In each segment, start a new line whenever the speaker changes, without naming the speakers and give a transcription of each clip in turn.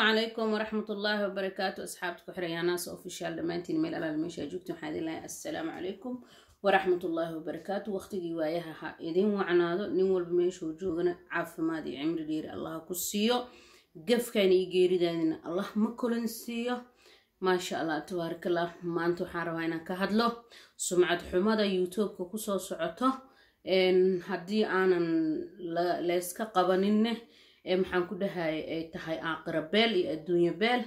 alaykum waraxmatullaahi wabarakaatu asxaabta ku xiran yaanaas ofishaal dhammaantiin meel alaal meeshaa joogtiin waxaan idin lahay assalaamu calaykum waraxmatullaahi wabarakaatu waqtigii waayaha ha idin wacnaado nin walba meeshuu joogana caafimaad iyo cimri dheeri allaha ku siiyo gafkan iyo geeridaadina allah ma kulan siiyo maasha allah tabaarakallah maanta waxaan rabaa inaan ka hadlo sumcad xumada youtubeka kusoo socoto haddii aanan leeska qabaninne ee maxaan ku dhahay ay tahay aaqira beel iyo adduunye beel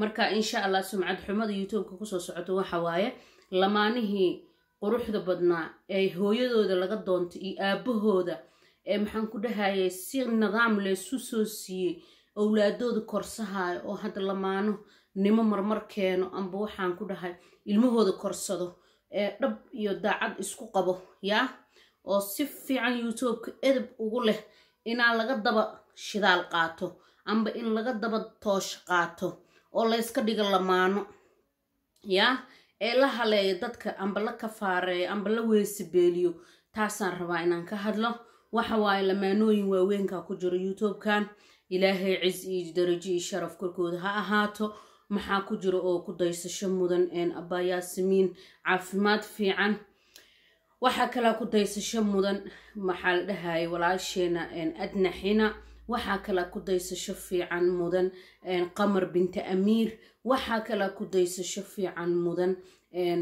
marka insha allah sumcad xumada youtubeka kusoo socoto waxa waaye lamaanihii quruxda badnaa ee hooyadooda laga doontay iyo aabahooda ee maxaan ku dhahayay si nidaam leesu soo siiyey owlaadooda korsahaayo ah oo hadda lamaano nimo marmar keeno amba waxaan ku dhahay ilmahooda korsado ee dhab iyo daacad isku qabo yaa oo si fiican youtubeka edab ugu leh inaa laga daba shidaal qaato amba in laga daba toosh qaato oo layska dhigo lamaano ya ee la haleeyo dadka amba la kafaareeyo amba la weesibeeliyo taasaan rabaa inaan ka hadlo waxa waaye lamaanooyin waaweynka ku jiro youtubekan ilaahay cis iyo darajo iyo sharaf korkooda ha ahaato maxaa ku jiro oo ku daysasho mudan een abbayaasimiin caafimaad fiican waxaa kalaa ku daysasho mudan maxaa la dhahayay walaasheena adnaxina waxaa kala ku daysasho fiican mudan qamar binti amiir waxaa kala ku daysasho fiican mudan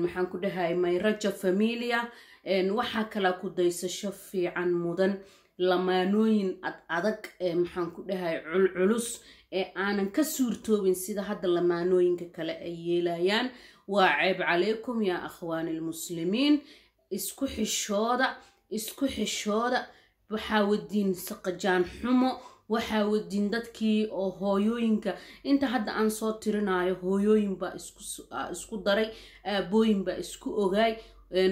maxaan ku dhahay mayraja familia waxaa kala ku daysasho fiican mudan lamaanooyin ad adag ee maxaan ku dhahay culculus ee aanan ka suurtoobin sida hadda lamaanooyinka kale ay yeelayaan waa ceeb calaykum yaa akhwaani almuslimiin isku xishooda isku xishooda waxaa saqajaan xumo waxaa wadin dadkii oo hooyooyinka inta hadda aan soo tirinayo hooyooyin baa isku daray aabooyin baa isku ogaay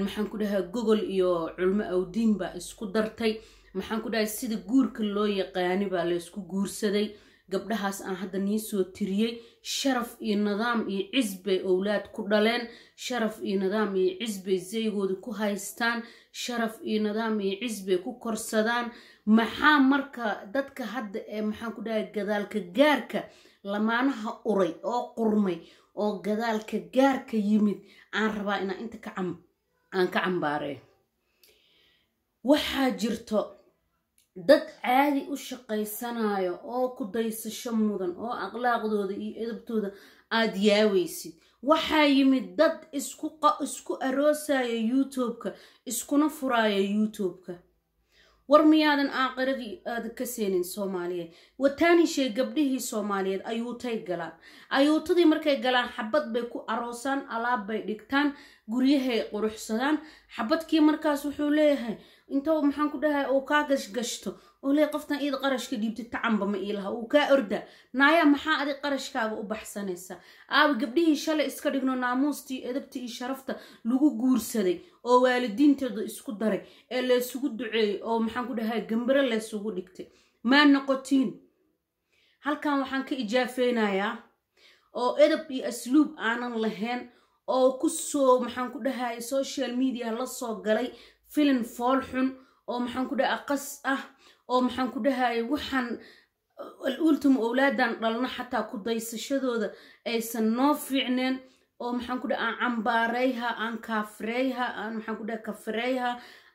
maxaan ku dhahaa gogol iyo culmo awdiin baa isku dartay maxaan ku dhahay sida guurka loo yaqaani baa laysku guursaday gabdhahaas aan hadda nii soo tiriyey sharaf iyo nidaam iyo cis bay owlaad ku dhaleen sharaf iyo nidaam iyo cis bay zaygooda ku haystaan sharaf iyo nidaam iyo cis bay ku korsadaan maxaa marka dadka hadda ee maxaan ku dhahay gadaalka gaarka lamaanaha uray oo qurmay oo gadaalka gaarka yimid aan rabaa inaan inta aan ka cambaareyn waxaa jirto dad caadi u shaqaysanayo oo ku daysasho mudan oo akhlaaqdooda iyo edabtooda aad yaaweysid waxaa yimid dad isku aroosaya youtube-ka iskuna furaya youtube-ka war miyaadan aaqiradii aad ka seenin soomaaliyeed wataanishee gabdhihii soomaaliyeed ayuutay galaan ayuutadii markay galaan xabad bay ku aroosaan alaab bay dhigtaan guryahay quruxsadaan xabadkii markaas wuxuu leeyahay inta maxaan ku dhahay uu kaa gashgashto oo leey qoftan iid qarashka dhiibtay tacanba ma ii laha uu kaa orda naaya maxaa adig qarashkaaga u baxsanaysa aabi gabdhihii shalay iska dhigno naamuustii edabtii iyo sharafta lagu guursaday oo waalidiinteeda isku daray ee laysugu duceeyey oo maxaan ku dhahay gambare laysugu dhigtay maa noqotiin halkan waxaan ka ijaafeynayaa oo edab iyo asluub aanan lahayn oo kusoo maxaan ku dhahaya social media lasoo galay filin fool xun oo maxaan ku dhaha qas ah oo maxaan ku dhahaya waxaan ultum owlaadan dhalna xataa ku daysashadooda aysan noo fiicneen oo maxaan ku dhaha aan cambaareyha aan kaafireyha aan maxaan ku dhaha kafireyha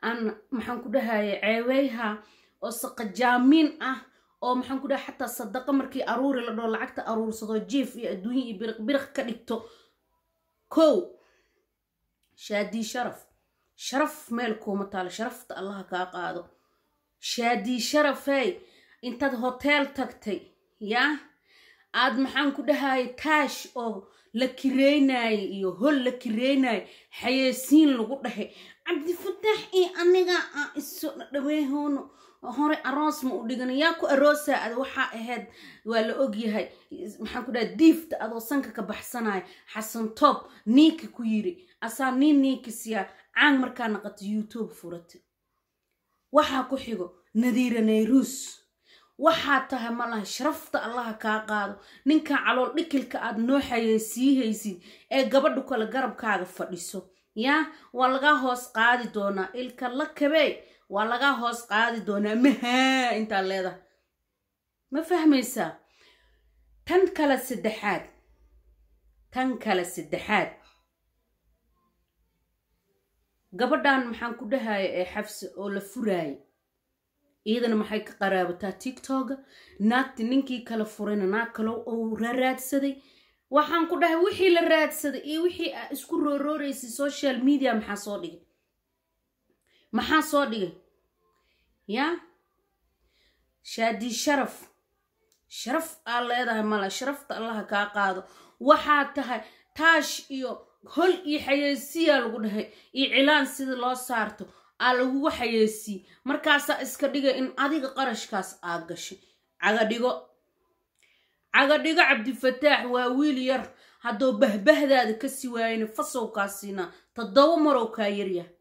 aan maxaan ku dhahaya ceeweyha oo saqajaamiin ah oo maxaan ku dhaha xataa sadaqa markii aruuri la dhoo lacagta aruursado jief iyo adduunya iyo biriq biriq ka dhigto kow shaadii sharaf sharaf meel kuuma taalo sharafta allaha kaa qaado shaadii sharafey intaad hoteel tagtay yaa aad maxaan ku dhahayay taash oo la kireynaaye iyo hol la kireynaayey xayeesiin lagu dhahay cabdifataax iyo aniga aan iso dhadhaweyhoono hore aroos ma u dhigan yaa ku aroosaa ad waxaa ahayd waa la ogyahay maxaan ku dhaha diifta adoo sanka ka baxsanaya xasantoob niiki ku yiri asaa niin niinkasiyaa caang markaa naqata youtube furata waxaa ku xigo nadiira nayruus waxaa tahay malaha sharafta allaha kaa qaado ninkaa calool dhikilka aad noo xayay sii haysid ee gabadhu kale garabkaaga fadhiso yaa waa lagaa hoos qaadi doonaa ilka la kabee waa laga hoos qaadi doonaa mahaa intaa leedahay ma fahmaysaa tan kale saddexaad tan kale saddexaad gabadhan maxaan ku dhahaya ee xabsi oo la furaayay iyadana maxay ka qaraabataa tigtoga naagti ninkii kala furayna naag kale oo raraadsaday waxaan ku dhahay wixii la raadsaday iyo wixii isku roorooraysa social media maxaa soo dhigay maxaa soo dhigay yaa shaadii sharaf sharaf aa leedahay mala sharafta allaha kaa qaado waxaa tahay taash iyo hol iyo xayeysiyaa lagu dhahay iyo cilaan sida loo saarto aa lagugu xayeysiye markaasaa iska dhigay in adiga qarashkaas aa gashay cagadhigo cagadhigo cabdifataax waa wiil yar haddoo bahbahdaada kasii waayana fasowkaa siinaa toddoba marow kaa yaryahay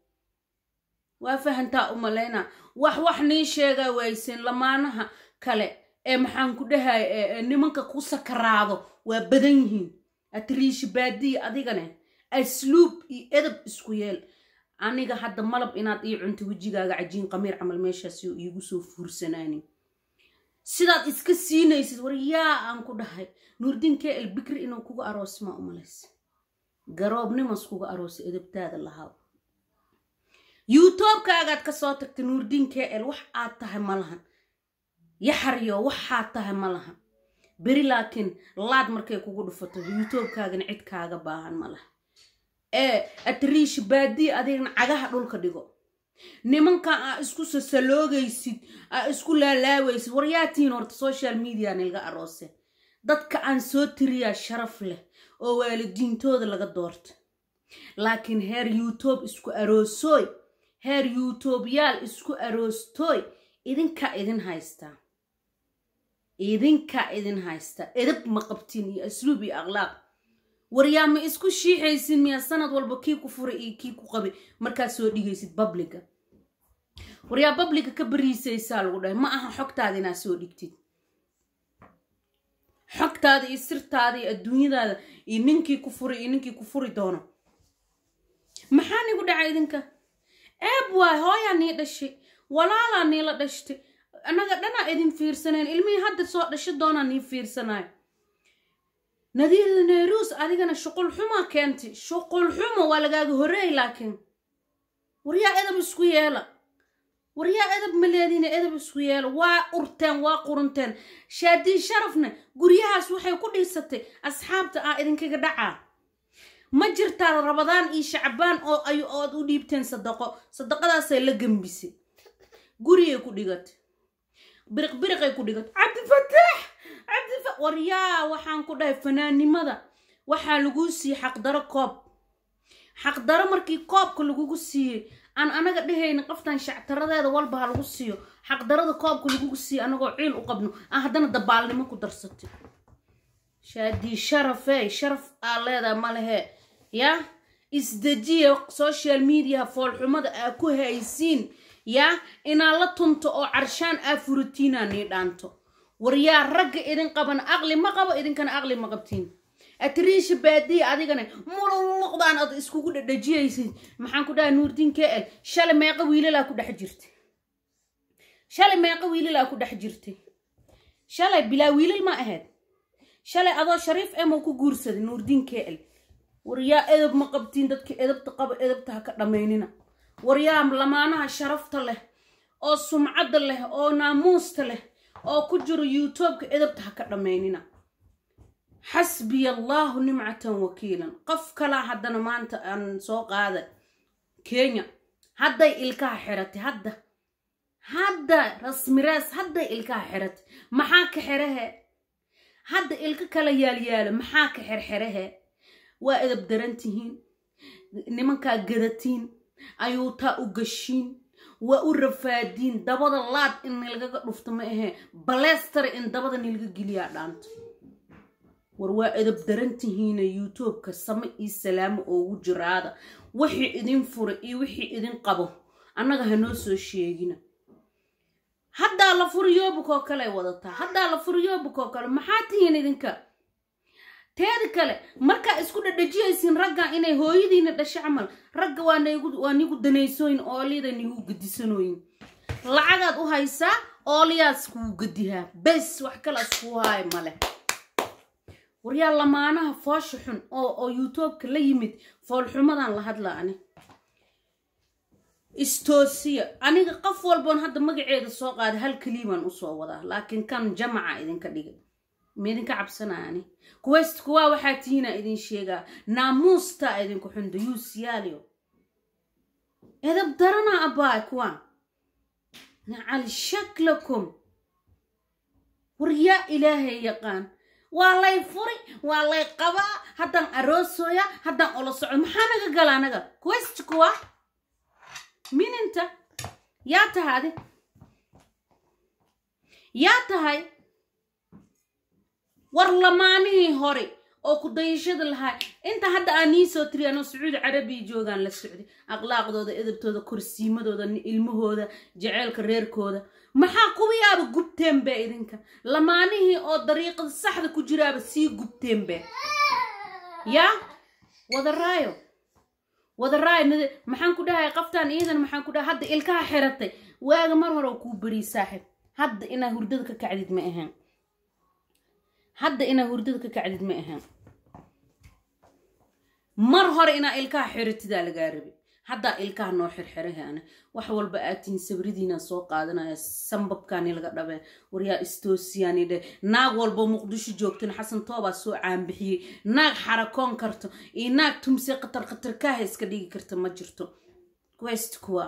waa fahantaa umalaynaa wax wax nii sheegaa waaysiin lamaanaha kale ee maxaan ku dhahaya nimanka ku sakaraado waa badan yihiin atriishi baadiya adigane asluub iyo edab isku yeel aniga hadda malab inaad ii cunto wejigaaga cajiin qamiir camal meeshaas iigu soo fuursanaani sidaad iska siinaysid war yaa aan ku dhahay nuurdiin nuurdiinkee bikri inuu kugu aroosmaa u malays garoobnimas kuga aroosa edabtaada lahaa youtube kasoo tagtay nuurdiin k l wax aad tahay ma lahan yaxaryo waxaad tahay ma beri laakiin laad markay kugu dhufato youtube cid kaaga baahan ma ee atriish baadii adigna cagaha dhulka dhigo nimanka aa isku sasaloogaysid aa isku laalaawaysid waryaatiin horta social median ilga arooseen dadka aan soo tiriyaa sharaf leh oo waalidiintooda laga doorta laakiin heer youtube isku aroosooy heer yuutuubyaal isku aroostooy idinka idin haysta idinka idin haysta edab ma qabtin iyo asluub iyo akhlaaq waryaa ma isku shiixaysin miyaa sanad walba kii ku furay iyo kii ku qabay markaad soo dhigaysid babliga waryaa babliga ka bariisaysaa lagu dhahay ma aha xogtaada inaad soo dhigtid xogtaada iyo sirtaada iyo adduunyadaada iyo ninkii ku furay iyo ninkii ku furi doono maxaa nigu dhacay idinka ceeb waay hooyaa nii dhashay walaalaa niila dhashtay annaga dhanaa idin fiirsaneen ilmihii hadda soo dhashi doonaa nii fiirsanayo nadiir adigana shuqul xumaa keentay shuqul xumo waa lagaaga horeey laakiin waryaa edab isku yeela waryaa edab maleediina edab isku yeela waa urteen waa qurunteen shaadiin sharafna guryahaas waxay ku dhiisatay asxaabta ah idinkaga dhacaa ma jirtaa rabadaan iyo shacbaan oo ay ood u dhiibteen sadaqo sadaqadaasay la gambisay gurigay ku dhigatay biriq ku dhigatay cabdifataax cabdifa waryaa waxaan ku dhahay fanaannimada waxaa laguu siiyey xaqdaro koob xaqdaro markii koobka lagugu siiyey aan anaga dhehayna qaftan shactaradeeda walba ha lagu siiyo xaqdarada koobka lagugu siiyo anagoo ciil u qabno aan ah, haddana dabaalnimo ku darsatay shaadii sharafey eh, sharaf aa leedaha ma lehe ya isdejiya social media foolxumada aa ku haysiin yaa inaa la tunto oo carshaan aa furitiinaa nii dhaanto waryaa ragga idin qaban aqli ma qabo idinkana aqli ma qabtiin atriisha baadiya adigana mululuqdaan ad iskugu dhadhajiyaysid maxaan ku dhahay nuurdiin ka eg shalay meeqa wiilalaa ku dhex jirtay shalay meeqa wiilalaa ku dhex jirtay shalay bilaa wiilal ma ahayd shalay adoo shariif emo ku guursaday nuurdiin ka el waryaa edab ma qabtiin dadka edabta qaba edabta ha ka dhammaynina waryaa lamaanaha sharafta leh oo sumcadda leh oo naamuusta leh oo ku jiro youtubeka edabta ha ka dhammaynina xasbiya allaahu nimcatan wakiilan qof kalaa haddana maanta aan soo qaada kenya hadday ilkaha xiratay hadda hadda rasmires hadday ilkaha xiratay maxaa ka xerahe hadda ilka kala yaalyaala maxaa ka xerxerahe waa edab daran tihiin nimankaa gadatiin ayuutaa u gashiin waa u rafaadiin dabada laad in nilagaga dhufto ma ahee baleestare in dabada nilga geliyaa dhaanta war waa edab daran tihiina youtubeka same iyo salaamo oogu jiraada wixii idin fura iyo wixii idin qabo annaga hanoo soo sheegina haddaa la furi yoobukoo kale wadataa haddaa la furi yoobukoo kale maxaa tihiin idinka teeda kale markaa isku dhadhajiyaysiin ragga inay hooyadiina dhasha camal ragga waa nigu danaysoyin ooliyada nigu gadisanoyin lacagaad u haysaa ooliyaas kuu gadihaa bes wax kalaas kuu haaya male waryaa lamaanaha foosha xun oo youtubeka la yimid foolxumadan la hadla ani istoosiya aniga qof walboon hadda magaceeda soo qaada hal keliibaan usoo wadaa laakiin kan jamaca idinka dhigay maidinka cabsanaani kuways kuwaa waxaa tihiina idin sheegaa naamuustaa idinku xunda yuusiyaaliyo edab darana abaay kuwaa nacal shaklakum waryaa ilaahay yaqaan waa lay furi waa lay qabaa haddaan aroosooya haddaan olo socdo maxaa naga gala anaga kuwayst kuwa mininta yaa tahaadi yaa tahay war lamaanihii hore oo ku dayashada lahaa inta hadda aan nii soo tiriyaan sacuudi carabiya joogaan la socday akhlaaqdooda edabtooda korsiimadooda ilmahooda jaceylka reerkooda maxaa kuwiyaaba gubteenbe idinka lamaanihii oo dariiqada saxda ku jiraaba sii gubteenbe yaa wadaraayo wadaraayo maxaan ku dhahay qaftaan iidan maxaan ku dhahay hadda ilkaha xiratay waaga mar hore oo kuu beriy saaxib hadda inaad hurdada ka kacdid ma ahayn hadda inaa hurdada ka kacdid ma ahaan mar hore inaa ilkaha xiritidaa lagaa rabi haddaa ilkaha noo xirxirahe wax walba aad tihin sawiradiinaa soo qaadanaya sambabkaani laga dhabe waryaa istoosiyaani dhe naag walbo muqdisho joogtana xasan toobaa soo caanbixiyey naag xarakoon karto iyo naag tumse qatar qatarkaaha iska dhigi karta ma jirto west kuwa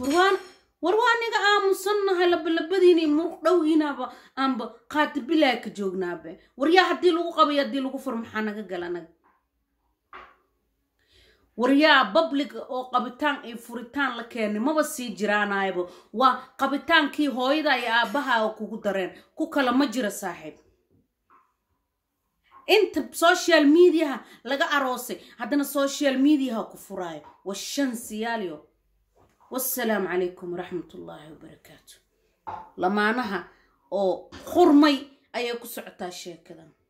warwaan war waa aniga aamusannahay labalabadiini muruq dhowgiinaaba aanba qaatibilaa ka joognaabe waryaa haddii lagu qabayo haddii lagu fur maxaa naga gala anaga waryaa babliga oo qabitaan iyo furitaan la keenay maba sii jiraanaayaba waa qabitaankii hooyada iyo aabbaha oo kugu dareen ku kale ma jira saaxiib inta social mediaha laga aroosay haddana social mediaha ku furaayo waa shan siyaalyo wasalaamu calaykum waraxmatullaahi wabarakaatu lamaanaha oo qurmay ayay ku socotaa sheekadan